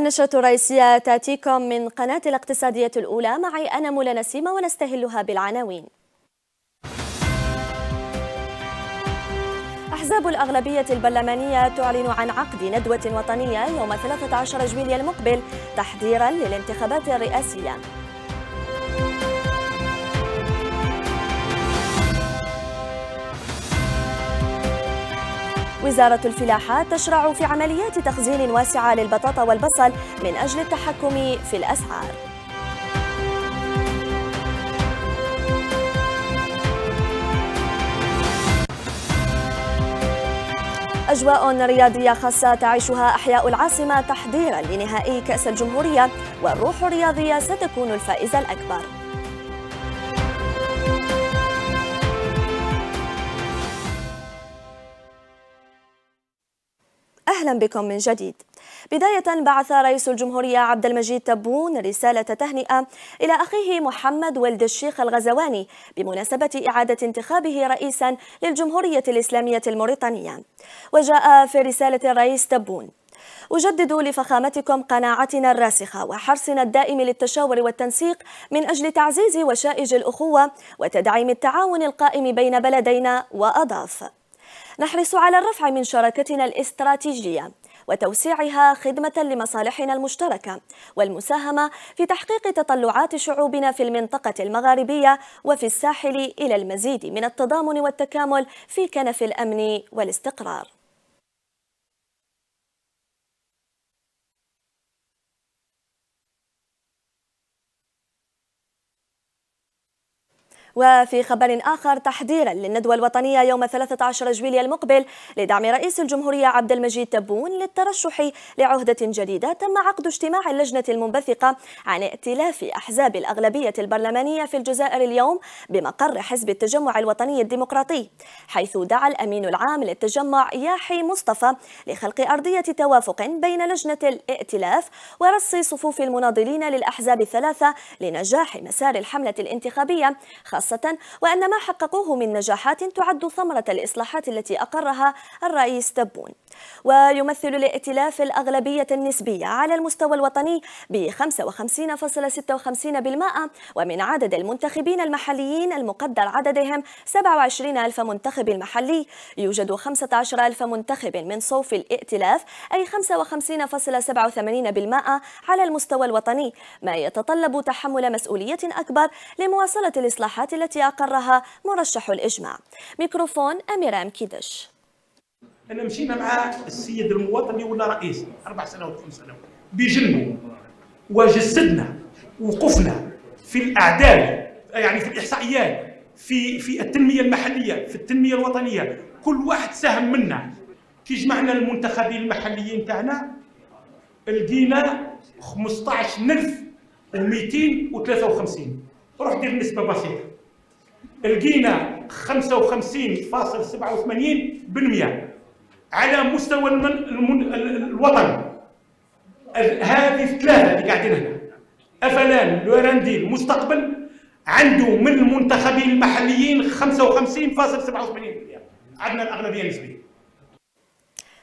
النشرة الرئيسية تأتيكم من قناة الاقتصادية الأولى معي أنا مولا نسيمة ونستهلها بالعناوين أحزاب الأغلبية البرلمانية تعلن عن عقد ندوة وطنية يوم 13 جويلية المقبل تحضيرا للانتخابات الرئاسية وزارة الفلاحات تشرع في عمليات تخزين واسعة للبطاطا والبصل من أجل التحكم في الأسعار أجواء رياضية خاصة تعيشها أحياء العاصمة تحضيرا لنهائي كأس الجمهورية والروح الرياضية ستكون الفائزة الأكبر أهلا بكم من جديد بداية بعث رئيس الجمهورية عبد المجيد تبون رسالة تهنئة إلى أخيه محمد ولد الشيخ الغزواني بمناسبة إعادة انتخابه رئيسا للجمهورية الإسلامية الموريتانية وجاء في رسالة الرئيس تبون أجدد لفخامتكم قناعتنا الراسخة وحرصنا الدائم للتشاور والتنسيق من أجل تعزيز وشائج الأخوة وتدعيم التعاون القائم بين بلدينا وأضاف نحرص على الرفع من شراكتنا الاستراتيجية وتوسيعها خدمة لمصالحنا المشتركة والمساهمة في تحقيق تطلعات شعوبنا في المنطقة المغاربية وفي الساحل إلى المزيد من التضامن والتكامل في كنف الأمن والاستقرار وفي خبر آخر تحضيرا للندوة الوطنية يوم 13 جويليا المقبل لدعم رئيس الجمهورية عبد المجيد تبون للترشح لعهدة جديدة تم عقد اجتماع اللجنة المنبثقة عن ائتلاف أحزاب الأغلبية البرلمانية في الجزائر اليوم بمقر حزب التجمع الوطني الديمقراطي حيث دعا الأمين العام للتجمع ياحي مصطفى لخلق أرضية توافق بين لجنة الائتلاف ورص صفوف المناضلين للأحزاب الثلاثة لنجاح مسار الحملة الانتخابية خاصة خاصة وأن ما حققوه من نجاحات تعد ثمرة الإصلاحات التي أقرها الرئيس تبون ويمثل الائتلاف الأغلبية النسبية على المستوى الوطني ب 55.56% ومن عدد المنتخبين المحليين المقدر عددهم 27 ألف منتخب محلي يوجد 15 ألف منتخب من صوف الائتلاف أي 55.87% على المستوى الوطني ما يتطلب تحمل مسؤولية أكبر لمواصلة الإصلاحات التي أقرها مرشح الإجماع ميكروفون أميرام كيدش انا مشينا مع السيد المواطني ولا رئيس اربع سنوات خمس سنوات بجنبه وجسدنا وقفنا في الاعداد يعني في الاحصائيات في في التنميه المحليه في التنميه الوطنيه كل واحد ساهم منا كي جمعنا المنتخبين المحليين تاعنا لقينا 15253 روح دير نسبه بسيطه لقينا 55.87% على مستوى المن... المن... الوطن هذه الثلاثه اللي قاعدين هنا افلان لوراندي المستقبل عنده من المنتخبين المحليين 55.87 عندنا الاغلبيه النسبيه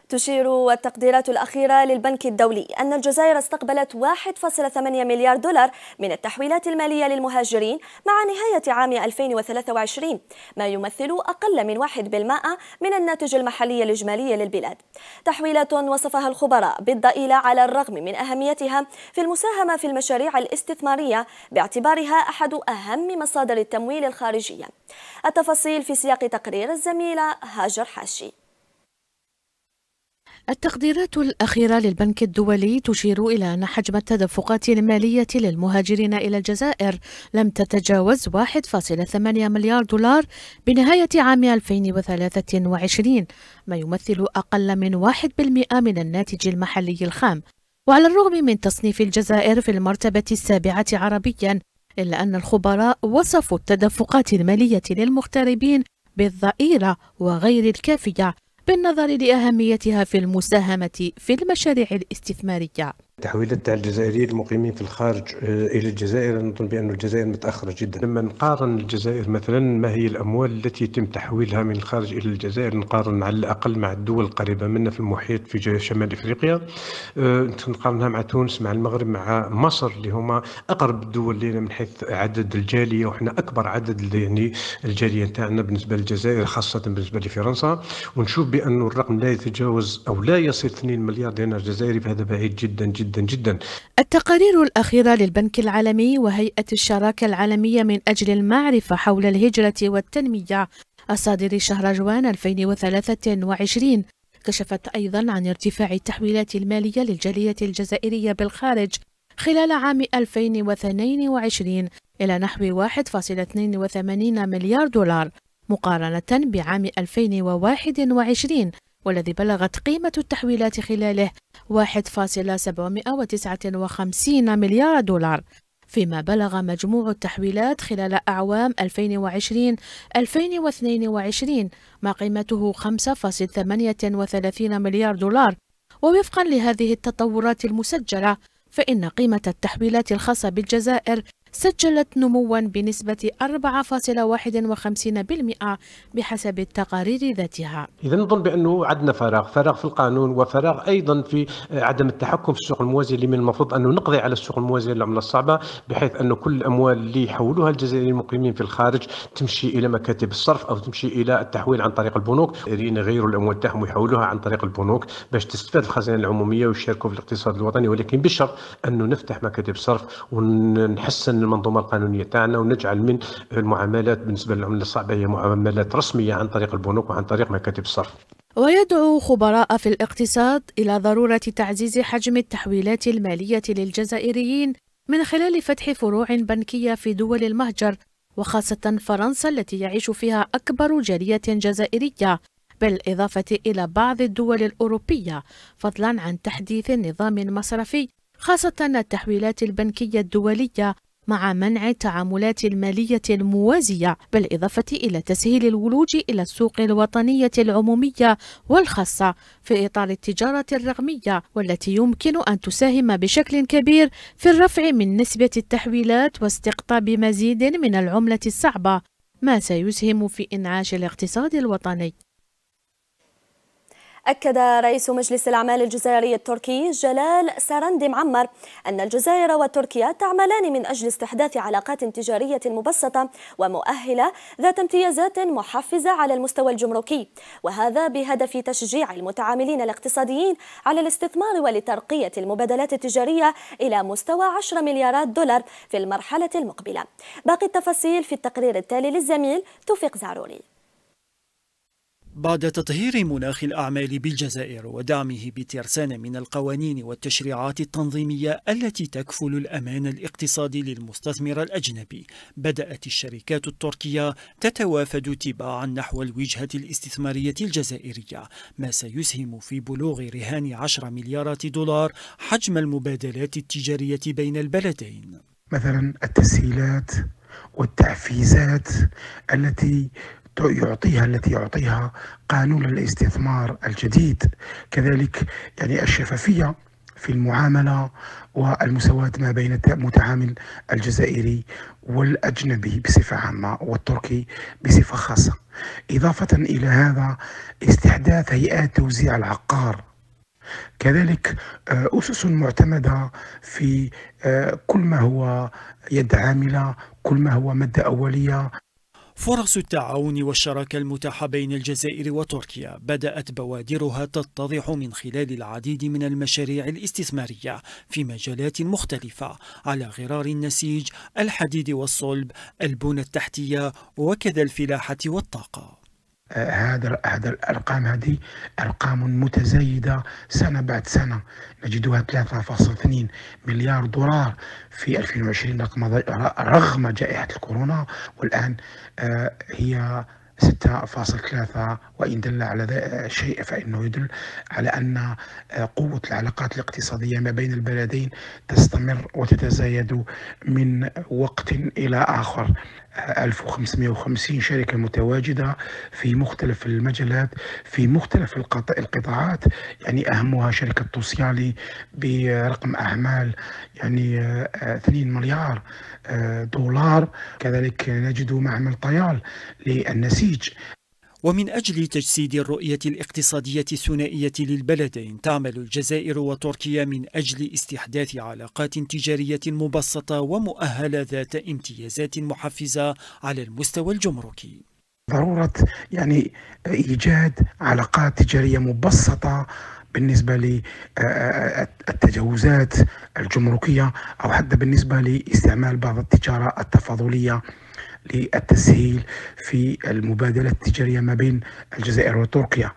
تشير التقديرات الأخيرة للبنك الدولي أن الجزائر استقبلت 1.8 مليار دولار من التحويلات المالية للمهاجرين مع نهاية عام 2023 ما يمثل أقل من 1% من الناتج المحلي الإجمالي للبلاد تحويلات وصفها الخبراء بالضئيلة على الرغم من أهميتها في المساهمة في المشاريع الاستثمارية باعتبارها أحد أهم مصادر التمويل الخارجية التفاصيل في سياق تقرير الزميلة هاجر حاشي التقديرات الأخيرة للبنك الدولي تشير إلى أن حجم التدفقات المالية للمهاجرين إلى الجزائر لم تتجاوز 1.8 مليار دولار بنهاية عام 2023 ما يمثل أقل من 1% من الناتج المحلي الخام وعلى الرغم من تصنيف الجزائر في المرتبة السابعة عربيا إلا أن الخبراء وصفوا التدفقات المالية للمغتربين بالضئيلة وغير الكافية بالنظر لأهميتها في المساهمة في المشاريع الاستثمارية تحويلات تاع الجزائريين المقيمين في الخارج آه، الى الجزائر نظن بان الجزائر متاخره جدا لما نقارن الجزائر مثلا ما هي الاموال التي يتم تحويلها من الخارج الى الجزائر نقارن على الاقل مع الدول القريبه منا في المحيط في شمال افريقيا آه، نقارنها مع تونس مع المغرب مع مصر اللي هما اقرب الدول لنا من حيث عدد الجاليه وحنا اكبر عدد يعني الجاليه تاعنا بالنسبه للجزائر خاصه بالنسبه لفرنسا ونشوف بانه الرقم لا يتجاوز او لا يصل 2 مليار دينار جزائري فهذا بعيد جدا جدا جدا جدا التقارير الأخيرة للبنك العالمي وهيئة الشراكة العالمية من أجل المعرفة حول الهجرة والتنمية الصادر شهر جوان 2023 كشفت أيضا عن ارتفاع التحويلات المالية للجالية الجزائرية بالخارج خلال عام 2022 إلى نحو 1.82 مليار دولار مقارنة بعام 2021 والذي بلغت قيمة التحويلات خلاله 1.759 مليار دولار فيما بلغ مجموع التحويلات خلال أعوام 2020-2022 ما قيمته 5.38 مليار دولار ووفقا لهذه التطورات المسجلة فإن قيمة التحويلات الخاصة بالجزائر سجلت نموا بنسبة 4.51% بحسب التقارير ذاتها إذا نظن بأنه عندنا فراغ فراغ في القانون وفراغ أيضا في عدم التحكم في السوق الموازي اللي من المفروض أنه نقضي على السوق الموازي للعملة الصعبة بحيث أنه كل الأموال اللي يحولوها الجزائريين المقيمين في الخارج تمشي إلى مكاتب الصرف أو تمشي إلى التحويل عن طريق البنوك الجزائريين يغيروا الأموال تاعهم ويحولوها عن طريق البنوك باش تستفاد الخزانة العمومية ويشاركوا في الاقتصاد الوطني ولكن بشرط أنه نفتح مكاتب صرف ونحسن نحسن المنظومه القانونيه تاعنا ونجعل من المعاملات بالنسبه للعمله الصعبه هي معاملات رسميه عن طريق البنوك وعن طريق مكاتب الصرف ويدعو خبراء في الاقتصاد إلى ضرورة تعزيز حجم التحويلات المالية للجزائريين من خلال فتح فروع بنكية في دول المهجر وخاصة فرنسا التي يعيش فيها أكبر جالية جزائرية بالإضافة إلى بعض الدول الأوروبية فضلا عن تحديث نظام مصرفي خاصة التحويلات البنكية الدولية مع منع التعاملات المالية الموازية بالإضافة إلى تسهيل الولوج إلى السوق الوطنية العمومية والخاصة في إطار التجارة الرقمية والتي يمكن أن تساهم بشكل كبير في الرفع من نسبة التحويلات واستقطاب مزيد من العملة الصعبة ما سيسهم في إنعاش الاقتصاد الوطني أكد رئيس مجلس الأعمال الجزائري التركي جلال سارندي معمر أن الجزائر وتركيا تعملان من أجل استحداث علاقات تجارية مبسطة ومؤهلة ذات امتيازات محفزة على المستوى الجمركي وهذا بهدف تشجيع المتعاملين الاقتصاديين على الاستثمار ولترقية المبادلات التجارية إلى مستوى 10 مليارات دولار في المرحلة المقبلة باقي التفاصيل في التقرير التالي للزميل توفيق زعروري بعد تطهير مناخ الأعمال بالجزائر ودعمه بترسانة من القوانين والتشريعات التنظيمية التي تكفل الأمان الاقتصادي للمستثمر الأجنبي بدأت الشركات التركية تتوافد تباعا نحو الوجهة الاستثمارية الجزائرية ما سيسهم في بلوغ رهان 10 مليارات دولار حجم المبادلات التجارية بين البلدين مثلا التسهيلات والتحفيزات التي يعطيها التي يعطيها قانون الاستثمار الجديد كذلك يعني الشفافية في المعاملة والمساواة ما بين المتعامل الجزائري والأجنبي بصفة عامة والتركي بصفة خاصة إضافة إلى هذا استحداث هيئات توزيع العقار كذلك آه، أسس معتمدة في آه، كل ما هو يد عاملة كل ما هو مادة أولية فرص التعاون والشراكة المتاحة بين الجزائر وتركيا بدأت بوادرها تتضح من خلال العديد من المشاريع الاستثمارية في مجالات مختلفة على غرار النسيج، الحديد والصلب، البنى التحتية وكذا الفلاحة والطاقة هذا هذا الارقام هذه ارقام متزايده سنه بعد سنه نجدها 3.2 مليار دولار في 2020 رقم رغم جائحه الكورونا والان آه، هي 6.3 وإن دل على شيء فإنه يدل على أن آه، قوة العلاقات الاقتصادية ما بين البلدين تستمر وتتزايد من وقت إلى آخر 1550 شركة متواجدة في مختلف المجالات في مختلف القطاعات يعني أهمها شركة توسيالي برقم أعمال يعني 2 آه، مليار آه، دولار كذلك نجد معمل طيال للنسيج ومن أجل تجسيد الرؤية الاقتصادية الثنائية للبلدين تعمل الجزائر وتركيا من أجل استحداث علاقات تجارية مبسطة ومؤهلة ذات امتيازات محفزة على المستوى الجمركي ضرورة يعني إيجاد علاقات تجارية مبسطة بالنسبه للتجاوزات الجمركيه او حتى بالنسبه لاستعمال بعض التجاره التفاضليه للتسهيل في المبادلة التجارية ما بين الجزائر وتركيا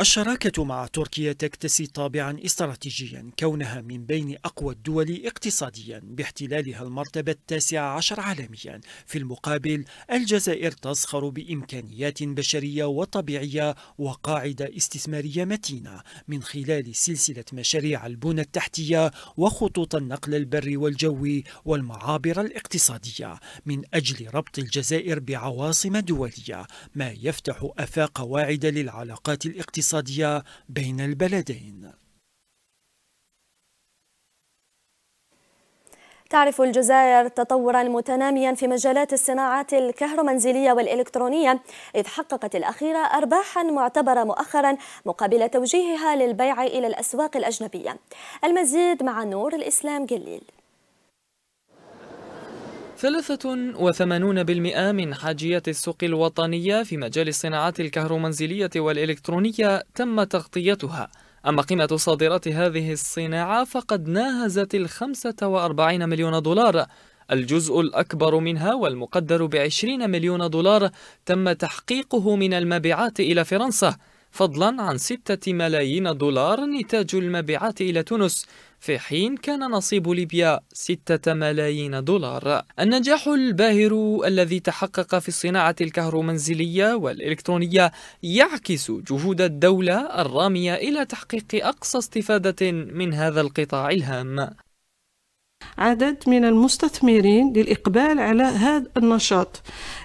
الشراكة مع تركيا تكتسي طابعا استراتيجيا كونها من بين أقوى الدول اقتصاديا باحتلالها المرتبة التاسعة عشر عالميا في المقابل الجزائر تزخر بإمكانيات بشرية وطبيعية وقاعدة استثمارية متينة من خلال سلسلة مشاريع البنى التحتية وخطوط النقل البري والجوي والمعابر الاقتصادية من أجل ربط الجزائر بعواصم دولية ما يفتح آفاق واعدة للعلاقات الاقتصادية الاقتصادية بين البلدين تعرف الجزائر تطورا متناميا في مجالات الصناعات الكهرومنزلية والإلكترونية إذ حققت الأخيرة أرباحا معتبرة مؤخرا مقابل توجيهها للبيع إلى الأسواق الأجنبية المزيد مع نور الإسلام جليل 83% من حاجيات السوق الوطنية في مجال الصناعات الكهرومنزلية والإلكترونية تم تغطيتها أما قيمة صادرات هذه الصناعة فقد ناهزت ال 45 مليون دولار الجزء الأكبر منها والمقدر ب 20 مليون دولار تم تحقيقه من المبيعات إلى فرنسا فضلا عن 6 ملايين دولار نتاج المبيعات إلى تونس في حين كان نصيب ليبيا 6 ملايين دولار النجاح الباهر الذي تحقق في الصناعة الكهرومنزلية والإلكترونية يعكس جهود الدولة الرامية إلى تحقيق أقصى استفادة من هذا القطاع الهام عدد من المستثمرين للإقبال على هذا النشاط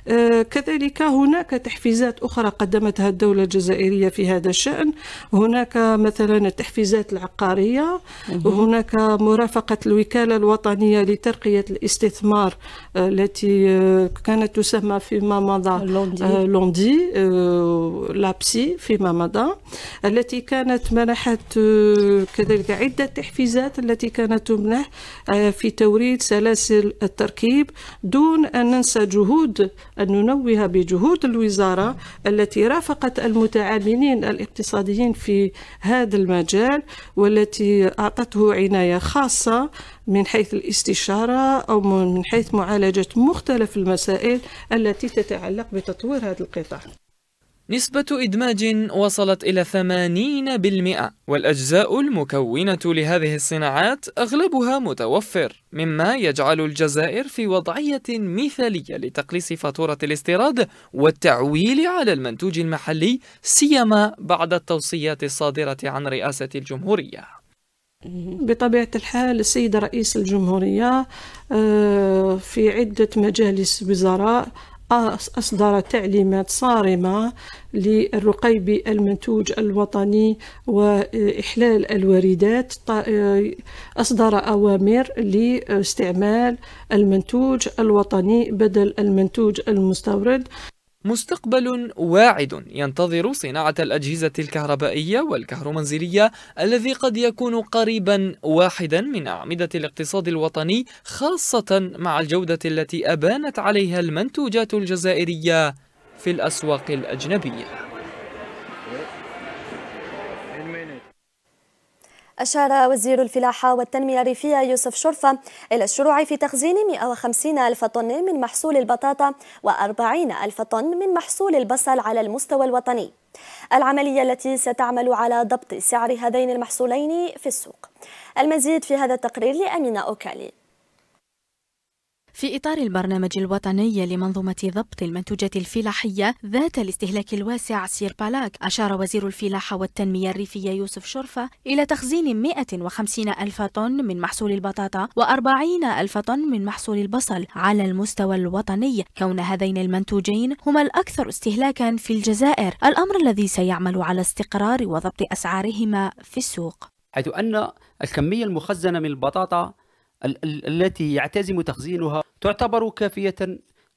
آه، كذلك هناك تحفيزات أخرى قدمتها الدولة الجزائرية في هذا الشأن هناك مثلا التحفيزات العقارية وهناك مرافقة الوكالة الوطنية لترقية الاستثمار آه، التي آه، كانت تسمى فيما مضى لوندي لابسي فيما مضى التي كانت منحت كذلك عدة تحفيزات التي كانت تمنح في توريد سلاسل التركيب دون أن ننسى جهود أن ننوه بجهود الوزارة التي رافقت المتعاملين الاقتصاديين في هذا المجال والتي أعطته عناية خاصة من حيث الاستشارة أو من حيث معالجة مختلف المسائل التي تتعلق بتطوير هذا القطاع نسبة إدماج وصلت إلى 80% والأجزاء المكونة لهذه الصناعات أغلبها متوفر مما يجعل الجزائر في وضعية مثالية لتقليص فاتورة الاستيراد والتعويل على المنتوج المحلي سيما بعد التوصيات الصادرة عن رئاسة الجمهورية بطبيعة الحال السيد رئيس الجمهورية آه، في عدة مجالس وزراء أصدر تعليمات صارمة للرقيبي المنتوج الوطني وإحلال الواردات أصدر أوامر لاستعمال المنتوج الوطني بدل المنتوج المستورد مستقبل واعد ينتظر صناعة الأجهزة الكهربائية والكهرومنزلية الذي قد يكون قريبا واحدا من أعمدة الاقتصاد الوطني خاصة مع الجودة التي أبانت عليها المنتوجات الجزائرية في الأسواق الأجنبية أشار وزير الفلاحة والتنمية الريفية يوسف شرفة إلى الشروع في تخزين 150 ألف طن من محصول البطاطا و40 ألف طن من محصول البصل على المستوى الوطني العملية التي ستعمل على ضبط سعر هذين المحصولين في السوق المزيد في هذا التقرير لأمينة أوكالي في إطار البرنامج الوطني لمنظومة ضبط المنتوجات الفلاحية ذات الاستهلاك الواسع سير بالاك أشار وزير الفلاحة والتنمية الريفية يوسف شرفة إلى تخزين 150 ألف طن من محصول البطاطا و40 ألف طن من محصول البصل على المستوى الوطني كون هذين المنتوجين هما الأكثر استهلاكا في الجزائر الأمر الذي سيعمل على استقرار وضبط أسعارهما في السوق حيث أن الكمية المخزنة من البطاطا ال التي يعتزم تخزينها تعتبر كافية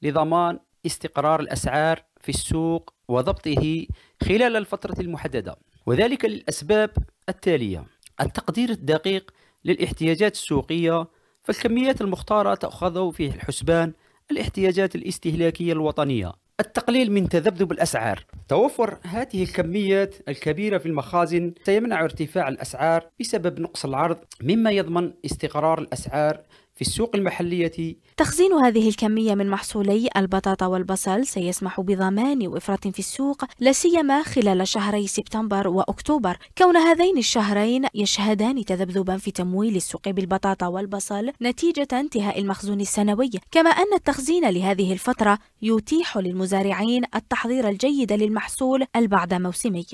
لضمان استقرار الأسعار في السوق وضبطه خلال الفترة المحددة وذلك للأسباب التالية التقدير الدقيق للاحتياجات السوقية فالكميات المختارة تأخذ في الحسبان الاحتياجات الاستهلاكية الوطنية التقليل من تذبذب الأسعار توفر هذه الكميات الكبيرة في المخازن سيمنع ارتفاع الأسعار بسبب نقص العرض مما يضمن استقرار الأسعار في السوق المحلية تخزين هذه الكمية من محصولي البطاطا والبصل سيسمح بضمان وفرة في السوق لا سيما خلال شهري سبتمبر وأكتوبر كون هذين الشهرين يشهدان تذبذبا في تمويل السوق بالبطاطا والبصل نتيجة انتهاء المخزون السنوي كما أن التخزين لهذه الفترة يتيح للمزارعين التحضير الجيد للمحصول البعد موسمي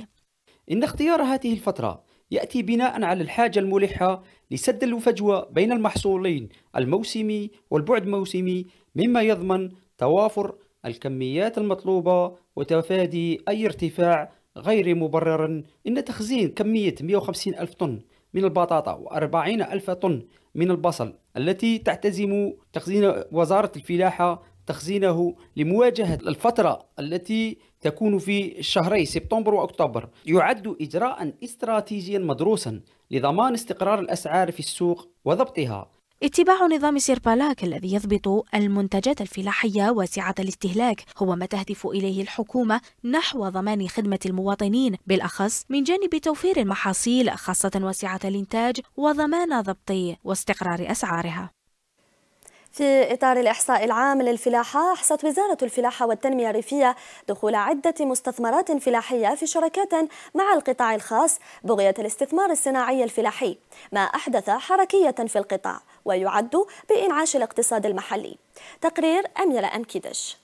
إن اختيار هذه الفترة يأتي بناء على الحاجة الملحة لسد الفجوة بين المحصولين الموسمي والبعد الموسمي مما يضمن توافر الكميات المطلوبة وتفادي أي ارتفاع غير مبرر إن تخزين كمية 150 ألف طن من البطاطا و40 ألف طن من البصل التي تعتزم تخزين وزارة الفلاحة تخزينه لمواجهة الفترة التي تكون في شهري سبتمبر وأكتوبر يعد إجراء استراتيجيا مدروسا لضمان استقرار الأسعار في السوق وضبطها اتباع نظام سيربالاك الذي يضبط المنتجات الفلاحية واسعة الاستهلاك هو ما تهدف إليه الحكومة نحو ضمان خدمة المواطنين بالأخص من جانب توفير المحاصيل خاصة واسعة الإنتاج وضمان ضبط واستقرار أسعارها في إطار الإحصاء العام للفلاحة أحصت وزارة الفلاحة والتنمية الريفية دخول عدة مستثمرات فلاحية في شراكات مع القطاع الخاص بغية الاستثمار الصناعي الفلاحي ما أحدث حركية في القطاع ويعد بإنعاش الاقتصاد المحلي تقرير أميرة أمكيدش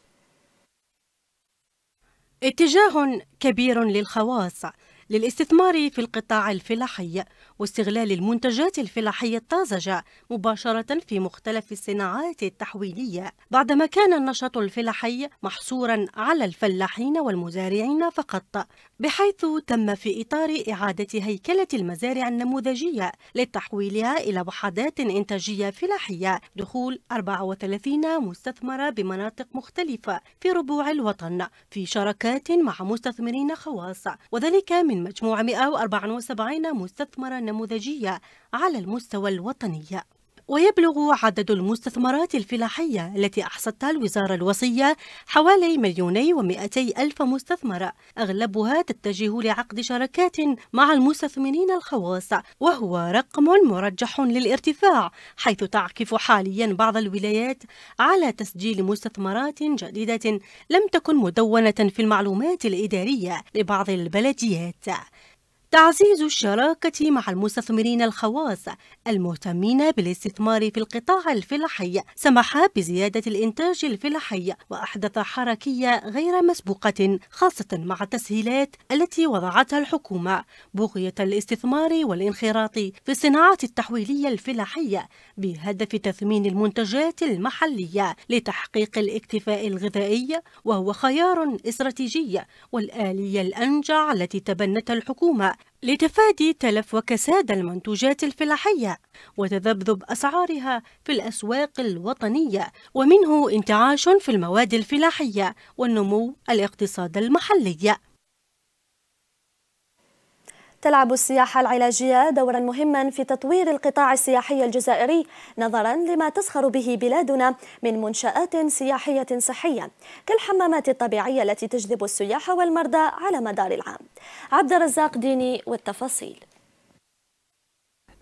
اتجاه كبير للخواص للاستثمار في القطاع الفلاحي واستغلال المنتجات الفلاحية الطازجة مباشرة في مختلف الصناعات التحويلية بعدما كان النشاط الفلاحي محصورا على الفلاحين والمزارعين فقط بحيث تم في إطار إعادة هيكلة المزارع النموذجية لتحويلها إلى وحدات إنتاجية فلاحية دخول 34 مستثمرة بمناطق مختلفة في ربوع الوطن في شراكات مع مستثمرين خواص وذلك من مجموع 174 مستثمرة نموذجية على المستوى الوطني ويبلغ عدد المستثمرات الفلاحية التي أحصتها الوزارة الوصية حوالي مليوني ومئتي ألف مستثمر أغلبها تتجه لعقد شراكات مع المستثمرين الخواص وهو رقم مرجح للارتفاع حيث تعكف حاليا بعض الولايات على تسجيل مستثمرات جديدة لم تكن مدونة في المعلومات الإدارية لبعض البلديات تعزيز الشراكة مع المستثمرين الخواص المهتمين بالاستثمار في القطاع الفلاحي سمح بزيادة الإنتاج الفلاحي وأحدث حركية غير مسبوقة خاصة مع التسهيلات التي وضعتها الحكومة بغية الاستثمار والانخراط في الصناعة التحويلية الفلاحية بهدف تثمين المنتجات المحلية لتحقيق الاكتفاء الغذائي وهو خيار استراتيجي والآلية الأنجع التي تبنتها الحكومة لتفادي تلف وكساد المنتوجات الفلاحية وتذبذب أسعارها في الأسواق الوطنية ومنه انتعاش في المواد الفلاحية والنمو الاقتصاد المحلي تلعب السياحة العلاجية دورا مهما في تطوير القطاع السياحي الجزائري نظرا لما تسخر به بلادنا من منشآت سياحية صحية كالحمامات الطبيعية التي تجذب السياح والمرضى على مدار العام عبد الرزاق ديني والتفاصيل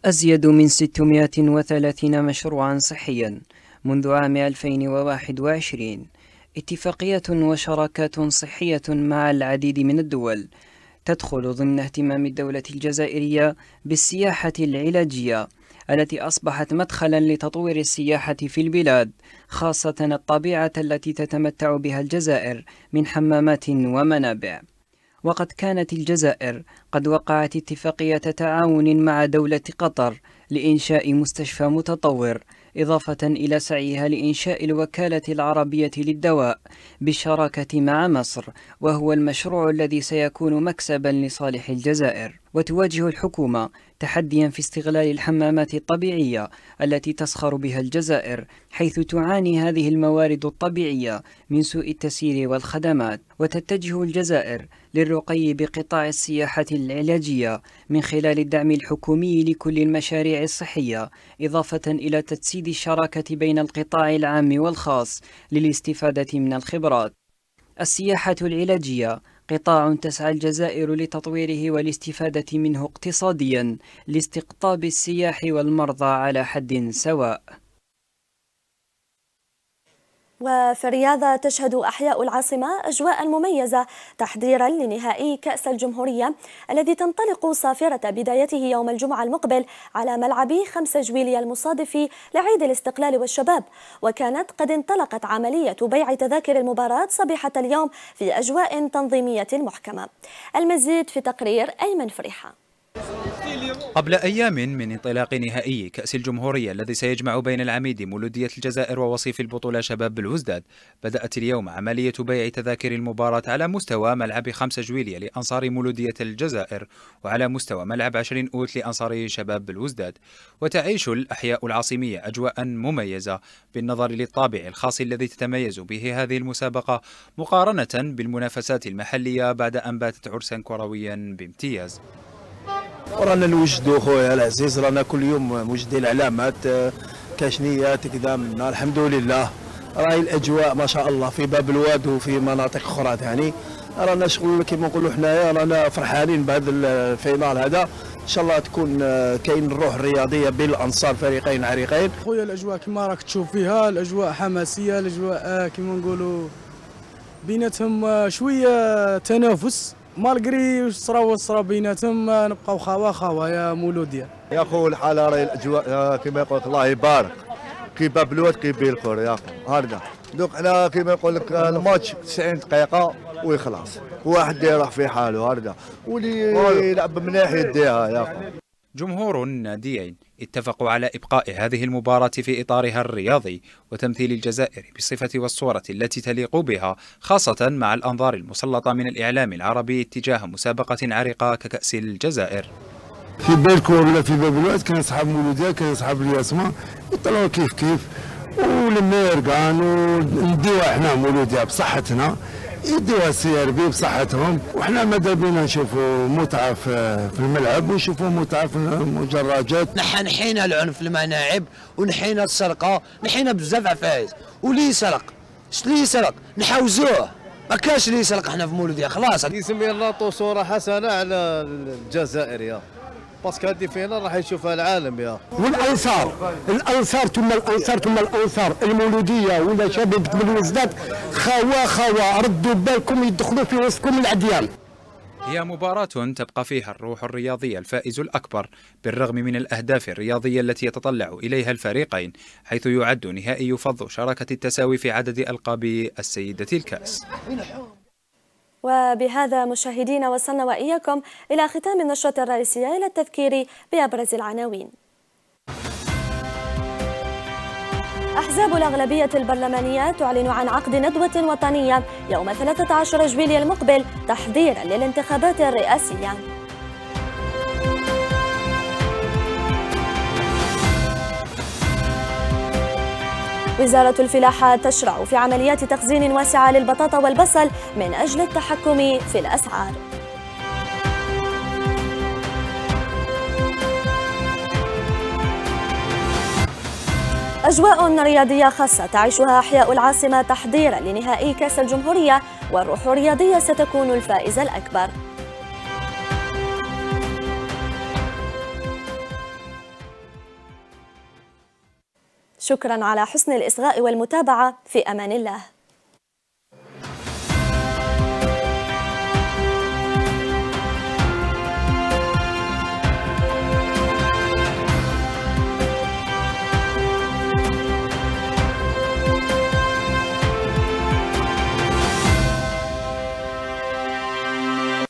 أزيد من 630 مشروعا صحيا منذ عام 2021 اتفاقية وشراكات صحية مع العديد من الدول تدخل ضمن اهتمام الدولة الجزائرية بالسياحة العلاجية التي أصبحت مدخلا لتطوير السياحة في البلاد خاصة الطبيعة التي تتمتع بها الجزائر من حمامات ومنابع وقد كانت الجزائر قد وقعت اتفاقية تعاون مع دولة قطر لإنشاء مستشفى متطور إضافة إلى سعيها لإنشاء الوكالة العربية للدواء بالشراكة مع مصر وهو المشروع الذي سيكون مكسبا لصالح الجزائر وتواجه الحكومة تحديا في استغلال الحمامات الطبيعية التي تسخر بها الجزائر حيث تعاني هذه الموارد الطبيعية من سوء التسيير والخدمات وتتجه الجزائر للرقي بقطاع السياحة العلاجية من خلال الدعم الحكومي لكل المشاريع الصحية إضافة إلى تجسيد الشراكة بين القطاع العام والخاص للاستفادة من الخبرات السياحة العلاجية قطاع تسعى الجزائر لتطويره والاستفادة منه اقتصاديا لاستقطاب السياح والمرضى على حد سواء وفي الرياضة تشهد أحياء العاصمة أجواء مميزة تحضيرا لنهائي كأس الجمهورية الذي تنطلق صافرة بدايته يوم الجمعة المقبل على ملعب 5 جويلية المصادف لعيد الاستقلال والشباب وكانت قد انطلقت عملية بيع تذاكر المباراة صبيحة اليوم في أجواء تنظيمية محكمة المزيد في تقرير أيمن فريحة قبل أيام من انطلاق نهائي كأس الجمهورية الذي سيجمع بين العميد مولودية الجزائر ووصيف البطولة شباب بلوزداد بدأت اليوم عملية بيع تذاكر المباراة على مستوى ملعب 5 جويلية لأنصار مولودية الجزائر وعلى مستوى ملعب 20 أوت لأنصار شباب بلوزداد وتعيش الأحياء العاصمية أجواء مميزة بالنظر للطابع الخاص الذي تتميز به هذه المسابقة مقارنة بالمنافسات المحلية بعد أن باتت عرسا كرويا بامتياز ورانا نوجدوا خويا العزيز رانا كل يوم موجدين علامات كاشنيات كذا منا الحمد لله راهي الاجواء ما شاء الله في باب الواد وفي مناطق اخرى ثاني رانا شغل كيما نقولوا حنايا رانا فرحانين بهذا الفينال هذا ان شاء الله تكون آه، كاين الروح الرياضيه بين الانصار فريقين عريقين خويا الاجواء كما راك تشوف فيها الاجواء حماسيه الاجواء آه، كما نقولوا بيناتهم آه، شويه تنافس مالغري واش صرا واش بيناتهم نبقاو خاوا خاوا يا مولوديا يا خو الحاله راهي الاجواء آه، كما يقول لك الله يبارك كي بابلوات كي بيلكور يا خو هكذا دوك حنا كما يقول لك آه، الماتش 90 دقيقه ويخلص واحد يروح في حاله هكذا واللي يلعب مناح يديها يا خو جمهور الناديين اتفقوا على إبقاء هذه المباراة في إطارها الرياضي وتمثيل الجزائر بالصفة والصورة التي تليق بها خاصة مع الأنظار المسلطة من الإعلام العربي اتجاه مسابقة عريقة ككأس الجزائر في بالكم ولا في باب الوقت كان أصحاب مولودية كان أصحاب الياسمة يطلعوا كيف كيف ولما يرقعان نديوها احنا مولودية بصحتنا يديوها السي ار بي بصحتهم وحنا ماذا بينا نشوفوا متعه في الملعب ونشوفوا متعه في المدرجات نحينا العنف الملاعب ونحينا السرقه نحينا بزاف عفايس واللي يسرق اللي يسرق نحوزوه ما كاش اللي يسرق حنا في مولوديه خلاص يسمي الله طوسوره حسنه على الجزائريه باسكو هذه فينا راح يشوفها العالم يا والانصار الانصار ثم الانصار ثم الانصار المولوديه ولا شباب من الوزداد خوا خوا ردوا بالكم يدخلوا في وسطكم العديان هي مباراة تبقى فيها الروح الرياضية الفائز الأكبر بالرغم من الأهداف الرياضية التي يتطلع إليها الفريقين حيث يعد نهائي فض شراكة التساوي في عدد ألقاب السيدة الكأس وبهذا مشاهدينا وصلنا وإياكم إلى ختام النشرة الرئيسية إلى التذكير بأبرز العناوين أحزاب الأغلبية البرلمانية تعلن عن عقد ندوة وطنية يوم 13 جويلية المقبل تحضيرا للانتخابات الرئاسية وزارة الفلاحة تشرع في عمليات تخزين واسعة للبطاطا والبصل من أجل التحكم في الأسعار أجواء رياضية خاصة تعيشها أحياء العاصمة تحضيرا لنهائي كأس الجمهورية والروح الرياضية ستكون الفائز الأكبر شكرا على حسن الإصغاء والمتابعة في أمان الله